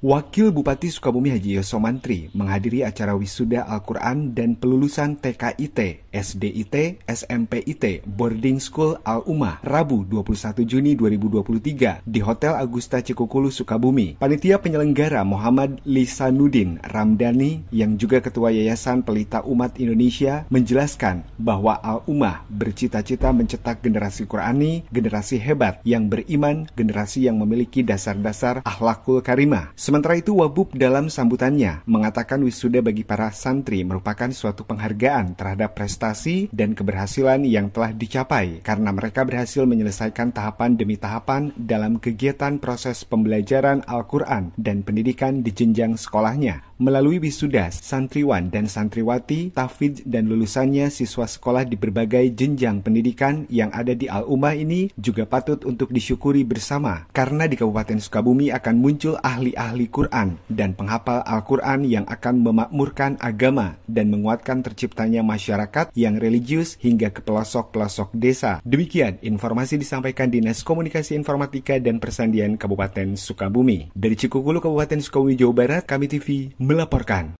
Wakil Bupati Sukabumi Haji Yoso Mantri menghadiri acara wisuda Al-Quran dan pelulusan TKIT, SDIT, SMPIT, Boarding School al Uma, Rabu 21 Juni 2023 di Hotel Agusta Cikukulu, Sukabumi. Panitia penyelenggara Muhammad Lisanuddin Ramdhani yang juga Ketua Yayasan Pelita Umat Indonesia menjelaskan bahwa al Uma bercita-cita mencetak generasi Qurani, generasi hebat yang beriman, generasi yang memiliki dasar-dasar ahlakul karimah. Sementara itu, Wabub dalam sambutannya mengatakan wisuda bagi para santri merupakan suatu penghargaan terhadap prestasi dan keberhasilan yang telah dicapai karena mereka berhasil menyelesaikan tahapan demi tahapan dalam kegiatan proses pembelajaran Al-Quran dan pendidikan di jenjang sekolahnya melalui wisuda santriwan dan santriwati, tafid dan lulusannya siswa sekolah di berbagai jenjang pendidikan yang ada di Al-Umah ini juga patut untuk disyukuri bersama karena di Kabupaten Sukabumi akan muncul ahli-ahli Quran dan penghafal Al-Quran yang akan memakmurkan agama dan menguatkan terciptanya masyarakat yang religius hingga ke pelosok-pelosok desa. Demikian informasi disampaikan Dinas Komunikasi Informatika dan Persandian Kabupaten Sukabumi. Dari Cikukulu Kabupaten Sukabumi Jawa Barat, Kami TV melaporkan.